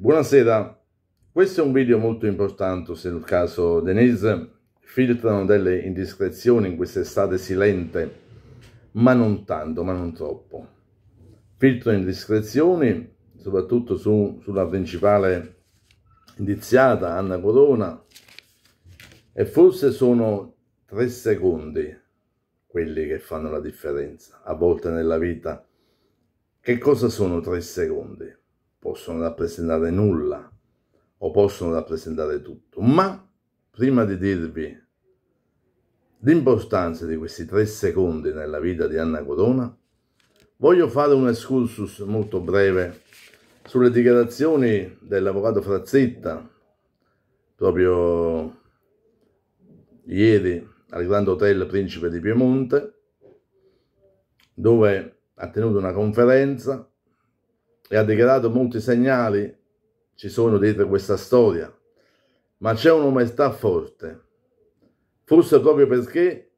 Buonasera, questo è un video molto importante sul caso Denise. Filtrano delle indiscrezioni in quest'estate silente, ma non tanto, ma non troppo. Filtro indiscrezioni soprattutto su, sulla principale indiziata, Anna Corona, e forse sono tre secondi quelli che fanno la differenza, a volte nella vita. Che cosa sono tre secondi? possono rappresentare nulla o possono rappresentare tutto, ma prima di dirvi l'importanza di questi tre secondi nella vita di Anna Corona, voglio fare un excursus molto breve sulle dichiarazioni dell'avvocato Frazzetta proprio ieri al Grand Hotel Principe di Piemonte dove ha tenuto una conferenza e ha dichiarato molti segnali ci sono dietro questa storia, ma c'è un'umiltà forte, forse proprio perché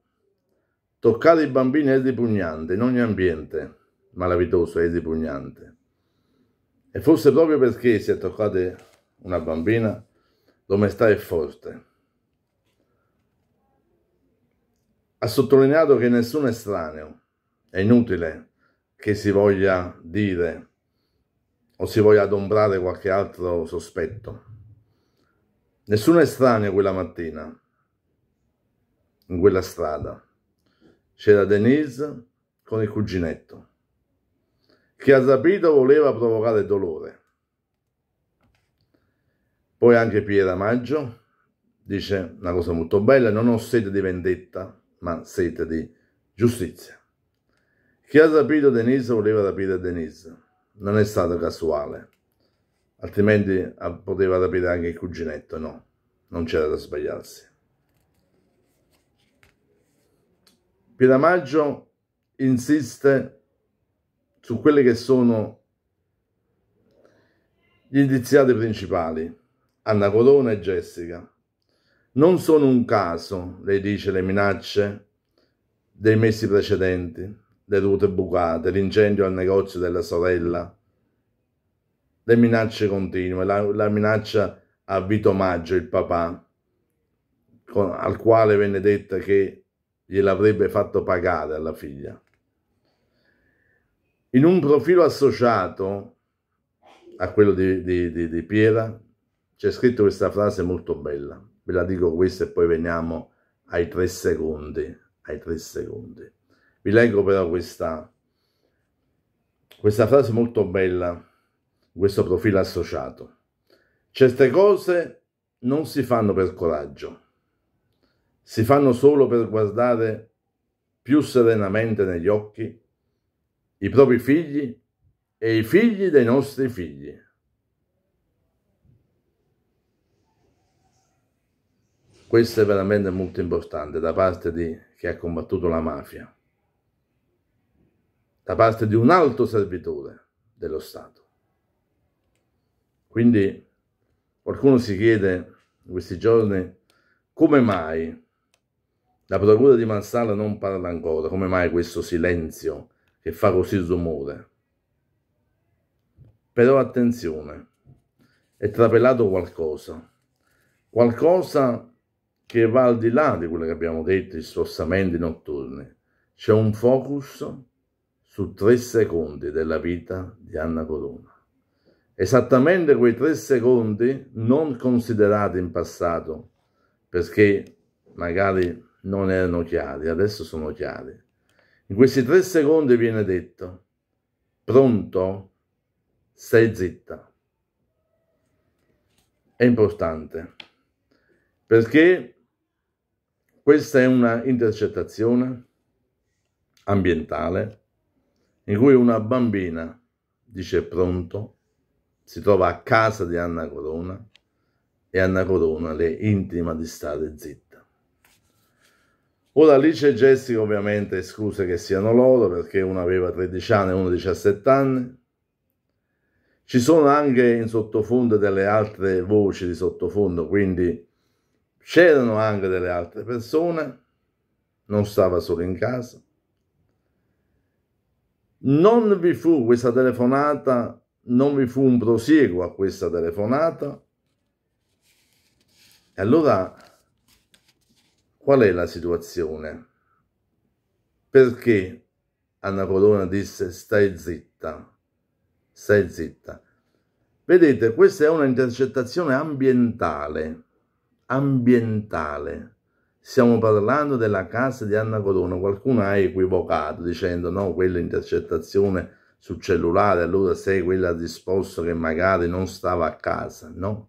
toccare i bambini è ripugnante in ogni ambiente malavitoso è ripugnante. E forse proprio perché si è toccata una bambina, l'omestà è forte. Ha sottolineato che nessuno è estraneo, è inutile che si voglia dire o si voglia adombrare qualche altro sospetto. Nessuno è strano quella mattina, in quella strada. C'era Denise con il cuginetto, Chi ha rapito voleva provocare dolore. Poi anche Piera Maggio dice una cosa molto bella, non ho sete di vendetta, ma sete di giustizia. Chi ha rapito Denise voleva rapire Denise non è stato casuale, altrimenti ah, poteva rapire anche il cuginetto, no, non c'era da sbagliarsi. Piramaggio insiste su quelli che sono gli indiziati principali, Anna Corona e Jessica. Non sono un caso, lei dice, le minacce dei mesi precedenti le rute bucate, l'incendio al negozio della sorella, le minacce continue, la, la minaccia a Vito Maggio, il papà, con, al quale venne detta che gliel'avrebbe fatto pagare alla figlia. In un profilo associato a quello di, di, di, di Piera c'è scritto questa frase molto bella, ve la dico questa e poi veniamo ai tre secondi, ai tre secondi. Vi leggo però questa, questa frase molto bella, questo profilo associato. Certe cose non si fanno per coraggio, si fanno solo per guardare più serenamente negli occhi i propri figli e i figli dei nostri figli. Questo è veramente molto importante da parte di chi ha combattuto la mafia da parte di un alto servitore dello Stato. Quindi qualcuno si chiede in questi giorni come mai la procura di Marsala non parla ancora, come mai questo silenzio che fa così rumore. Però attenzione, è trapelato qualcosa, qualcosa che va al di là di quello che abbiamo detto, i spostamenti notturni. C'è un focus su tre secondi della vita di Anna Corona. Esattamente quei tre secondi non considerati in passato, perché magari non erano chiari, adesso sono chiari. In questi tre secondi viene detto, pronto, stai zitta. È importante, perché questa è una intercettazione ambientale in cui una bambina, dice pronto, si trova a casa di Anna Corona e Anna Corona le intima di stare zitta. Ora Alice e Jessica ovviamente escluse che siano loro perché uno aveva 13 anni e uno 17 anni. Ci sono anche in sottofondo delle altre voci di sottofondo, quindi c'erano anche delle altre persone, non stava solo in casa. Non vi fu questa telefonata, non vi fu un prosieguo a questa telefonata. E allora qual è la situazione? Perché Anna Corona disse stai zitta, stai zitta. Vedete, questa è una intercettazione ambientale, ambientale. Stiamo parlando della casa di Anna Corona. Qualcuno ha equivocato dicendo no, quella intercettazione sul cellulare, allora sei quella disposta che magari non stava a casa, no?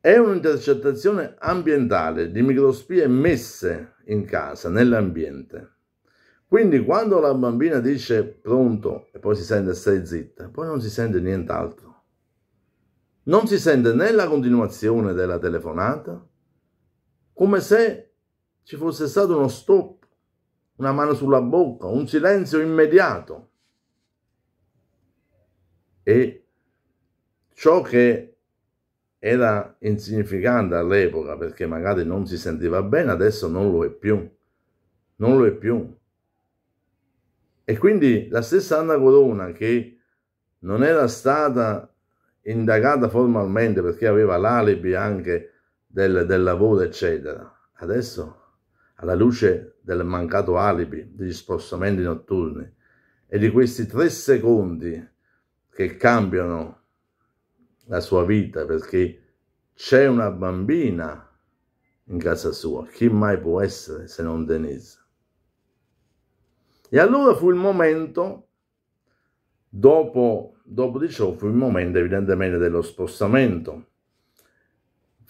È un'intercettazione ambientale di microspie messe in casa, nell'ambiente. Quindi quando la bambina dice pronto e poi si sente stai zitta, poi non si sente nient'altro. Non si sente né la continuazione della telefonata, come se ci fosse stato uno stop, una mano sulla bocca, un silenzio immediato. E ciò che era insignificante all'epoca perché magari non si sentiva bene, adesso non lo è più, non lo è più. E quindi la stessa Anna Corona che non era stata indagata formalmente perché aveva l'alibi anche del, del lavoro, eccetera. Adesso, alla luce del mancato alibi, degli spostamenti notturni e di questi tre secondi che cambiano la sua vita perché c'è una bambina in casa sua, chi mai può essere se non Denise? E allora fu il momento, dopo, dopo di ciò fu il momento evidentemente dello spostamento,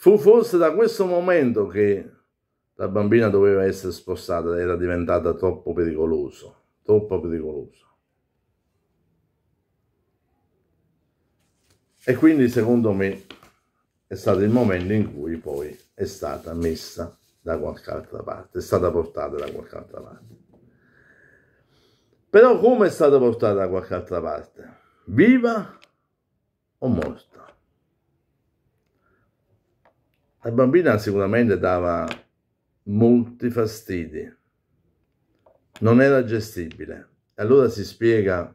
Fu forse da questo momento che la bambina doveva essere spostata, era diventata troppo pericoloso, troppo pericoloso. E quindi secondo me è stato il momento in cui poi è stata messa da qualche altra parte, è stata portata da qualche altra parte. Però come è stata portata da qualche altra parte? Viva o morta? La bambina sicuramente dava molti fastidi, non era gestibile. Allora si spiega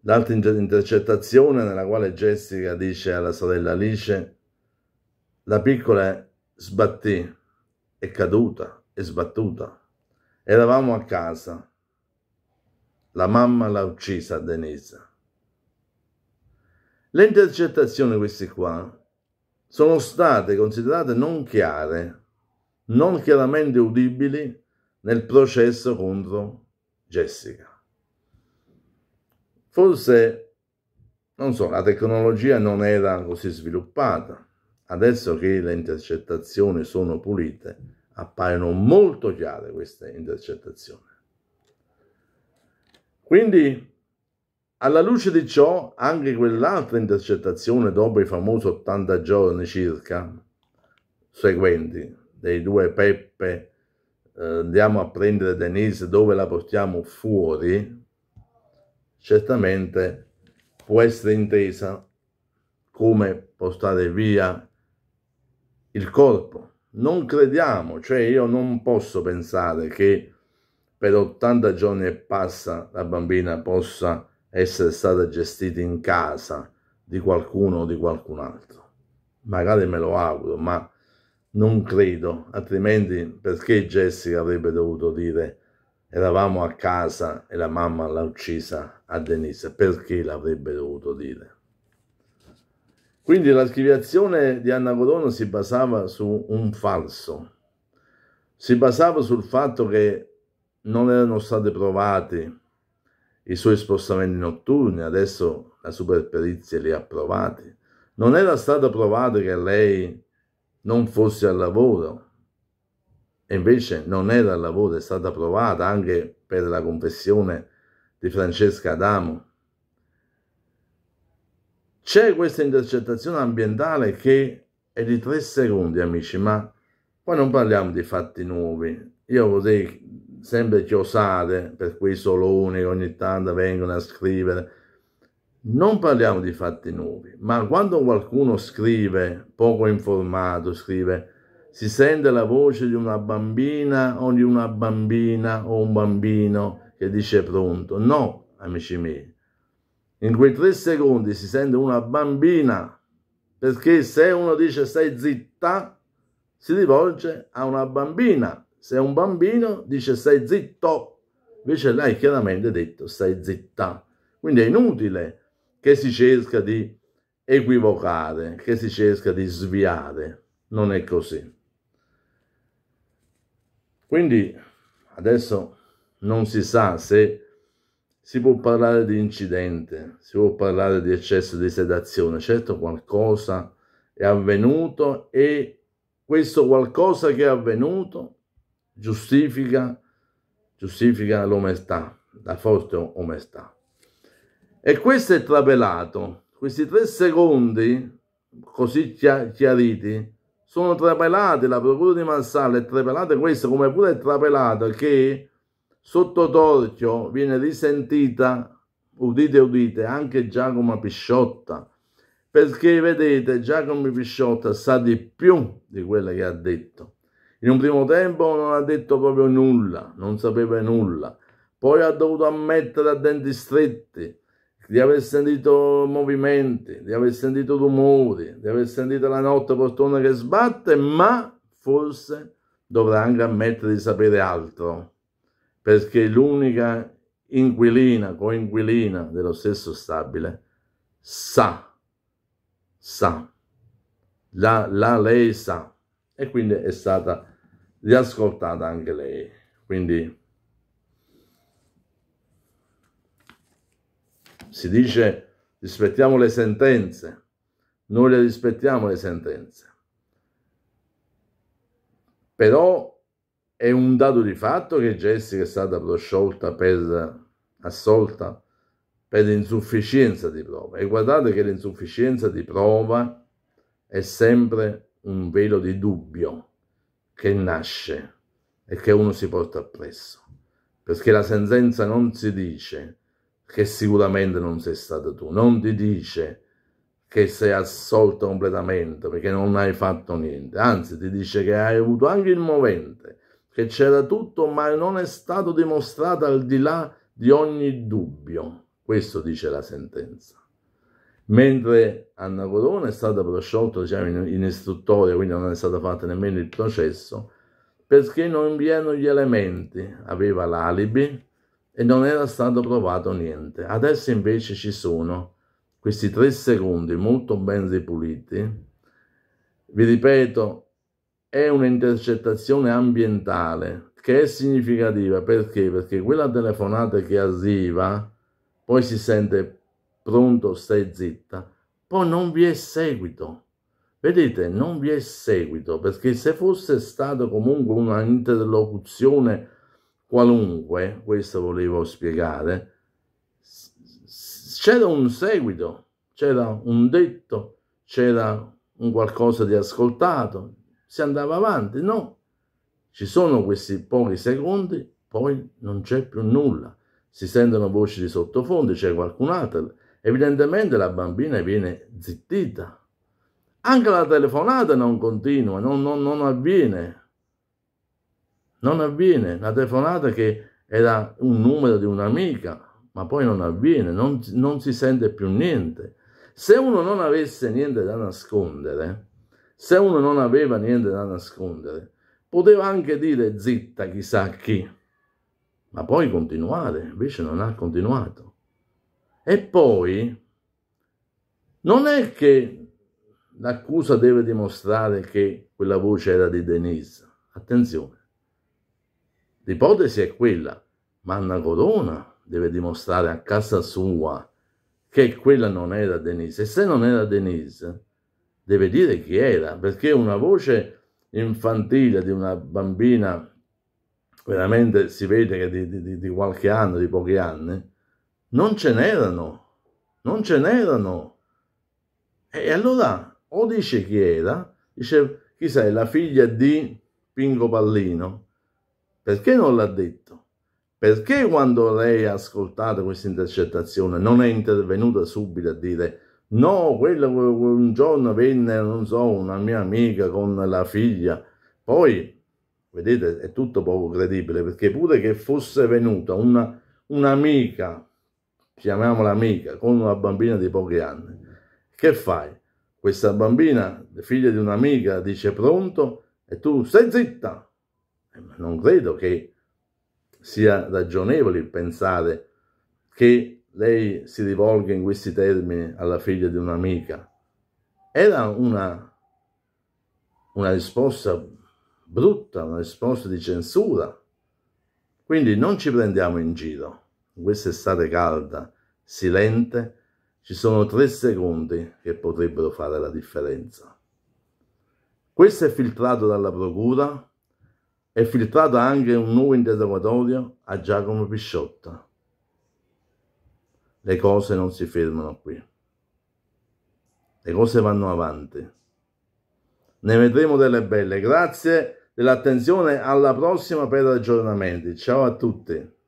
l'altra intercettazione nella quale Jessica dice alla sorella Alice la piccola sbattì, è caduta, è sbattuta. Eravamo a casa, la mamma l'ha uccisa Denise. Le intercettazioni queste qua sono state considerate non chiare, non chiaramente udibili nel processo contro Jessica. Forse, non so, la tecnologia non era così sviluppata. Adesso che le intercettazioni sono pulite, appaiono molto chiare queste intercettazioni. Quindi alla luce di ciò, anche quell'altra intercettazione dopo i famosi 80 giorni circa seguenti dei due Peppe, eh, andiamo a prendere Denise dove la portiamo fuori, certamente può essere intesa come portare via il corpo. Non crediamo, cioè io non posso pensare che per 80 giorni e passa la bambina possa essere stata gestita in casa di qualcuno o di qualcun altro. Magari me lo auguro, ma non credo, altrimenti perché Jessica avrebbe dovuto dire eravamo a casa e la mamma l'ha uccisa a Denise? Perché l'avrebbe dovuto dire? Quindi l'archiviazione di Anna Corona si basava su un falso, si basava sul fatto che non erano stati provati i suoi spostamenti notturni, adesso la superperizia li ha provati. Non era stato provato che lei non fosse al lavoro, e invece non era al lavoro, è stata provata anche per la confessione di Francesca Adamo. C'è questa intercettazione ambientale che è di tre secondi, amici, ma poi non parliamo di fatti nuovi. Io vorrei sempre osate, per quei soloni che ogni tanto vengono a scrivere, non parliamo di fatti nuovi, ma quando qualcuno scrive, poco informato, scrive, si sente la voce di una bambina o di una bambina o un bambino che dice pronto. No, amici miei, in quei tre secondi si sente una bambina, perché se uno dice stai zitta, si rivolge a una bambina se è un bambino dice stai zitto, invece lei chiaramente detto stai zitta. Quindi è inutile che si cerca di equivocare, che si cerca di sviare. Non è così. Quindi adesso non si sa se si può parlare di incidente, si può parlare di eccesso di sedazione, certo qualcosa è avvenuto e questo qualcosa che è avvenuto giustifica, giustifica l'omestà, la forte omestà. E questo è trapelato, questi tre secondi così chiariti sono trapelati, la procura di Marsala è trapelata questa, come pure è trapelata che sotto torchio viene risentita, udite udite, anche Giacomo Pisciotta, perché vedete Giacomo Pisciotta sa di più di quello che ha detto in un primo tempo non ha detto proprio nulla, non sapeva nulla. Poi ha dovuto ammettere a denti stretti di aver sentito movimenti, di aver sentito rumori, di aver sentito la notte portone che sbatte, ma forse dovrà anche ammettere di sapere altro, perché l'unica inquilina, coinquilina dello stesso stabile, sa, sa, la, la lei sa, e quindi è stata riascoltata anche lei. Quindi si dice rispettiamo le sentenze, noi le rispettiamo le sentenze. Però è un dato di fatto che Jessica è stata prosciolta per assolta per insufficienza di prova. E guardate che l'insufficienza di prova è sempre un velo di dubbio che nasce e che uno si porta appresso, perché la sentenza non ti dice che sicuramente non sei stato tu, non ti dice che sei assolto completamente perché non hai fatto niente, anzi ti dice che hai avuto anche il movente, che c'era tutto ma non è stato dimostrato al di là di ogni dubbio, questo dice la sentenza mentre Anna Corona è stata prosciolta diciamo, in, in istruttoria, quindi non è stato fatto nemmeno il processo, perché non vi erano gli elementi, aveva l'alibi e non era stato provato niente. Adesso invece ci sono questi tre secondi molto ben ripuliti. Vi ripeto, è un'intercettazione ambientale che è significativa perché? Perché quella telefonata che arriva poi si sente pronto stai zitta, poi non vi è seguito. Vedete, non vi è seguito, perché se fosse stata comunque una interlocuzione qualunque, questo volevo spiegare, c'era un seguito, c'era un detto, c'era un qualcosa di ascoltato, si andava avanti, no. Ci sono questi pochi secondi, poi non c'è più nulla. Si sentono voci di sottofondo, c'è qualcun altro, Evidentemente la bambina viene zittita. Anche la telefonata non continua, non, non, non avviene. Non avviene. La telefonata che era un numero di un'amica, ma poi non avviene, non, non si sente più niente. Se uno non avesse niente da nascondere, se uno non aveva niente da nascondere, poteva anche dire zitta chissà chi, ma poi continuare, invece non ha continuato. E poi non è che l'accusa deve dimostrare che quella voce era di Denise. Attenzione. L'ipotesi è quella, ma Anna Corona deve dimostrare a casa sua che quella non era Denise. E se non era Denise, deve dire chi era, perché una voce infantile di una bambina, veramente si vede che di, di, di qualche anno, di pochi anni, non ce n'erano, non ce n'erano. E allora o dice chi era, dice chi sei, la figlia di Pingo Pallino. Perché non l'ha detto? Perché quando lei ha ascoltato questa intercettazione non è intervenuta subito a dire no, quello un giorno venne, non so, una mia amica con la figlia. Poi, vedete, è tutto poco credibile perché pure che fosse venuta una, un'amica chiamiamola amica, con una bambina di pochi anni. Che fai? Questa bambina, figlia di un'amica, dice pronto e tu stai zitta. Eh, non credo che sia ragionevole pensare che lei si rivolga in questi termini alla figlia di un'amica. Era una, una risposta brutta, una risposta di censura. Quindi non ci prendiamo in giro in quest'estate calda, silente, ci sono tre secondi che potrebbero fare la differenza. Questo è filtrato dalla procura, è filtrato anche un nuovo interrogatorio a Giacomo Pisciotta. Le cose non si fermano qui. Le cose vanno avanti. Ne vedremo delle belle. Grazie dell'attenzione. Alla prossima per aggiornamenti. Ciao a tutti.